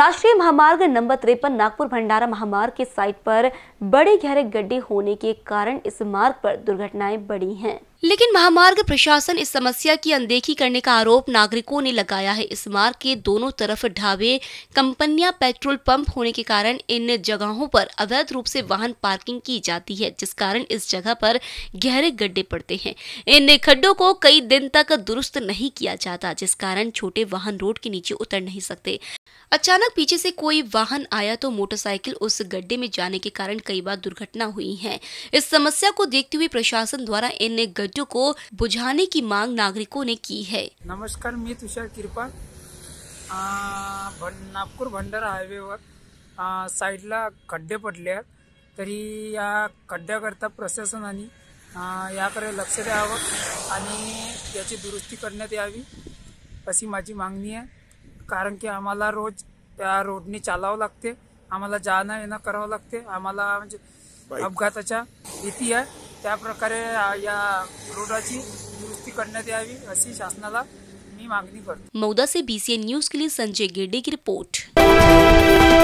राष्ट्रीय महामार्ग नंबर तिरपन नागपुर भंडारा महामार्ग के साइट पर बड़े गहरे गड्ढे होने के कारण इस मार्ग पर दुर्घटनाएं बढ़ी हैं लेकिन महामार्ग प्रशासन इस समस्या की अनदेखी करने का आरोप नागरिकों ने लगाया है इस मार्ग के दोनों तरफ ढाबे कंपनियां पेट्रोल पंप होने के कारण इन जगहों पर अवैध रूप से वाहन पार्किंग की जाती है जिस कारण इस जगह पर गहरे गड्ढे पड़ते हैं इन खड्डों को कई दिन तक दुरुस्त नहीं किया जाता जिस कारण छोटे वाहन रोड के नीचे उतर नहीं सकते अचानक पीछे से कोई वाहन आया तो मोटरसाइकिल उस गड्ढे में जाने के कारण कई बार दुर्घटना हुई है इस समस्या को देखते हुए प्रशासन द्वारा इन मुद्दों को बुझाने की मांग नागरिकों ने की है नमस्कार मैं तुषार कृपाल नागपुर भंडारा हायवेवर साईडला खड्डे पडले आहेत तरी या खड्ड्याकरता प्रशासनाने याकडे लक्ष द्यावं दुरुस्ती करण्यात यावी अशी माझी मागणी कारण की आम रोज रोड ने चालावं लगते आम जाना करावे लगते आम अपघाता भीति है क्या प्रकार या की दुरुस्ती कर शासना अशी शासनाला मी मागणी करतो मौदा से बीसीएन न्यूज के लिए संजय गिर्डे की रिपोर्ट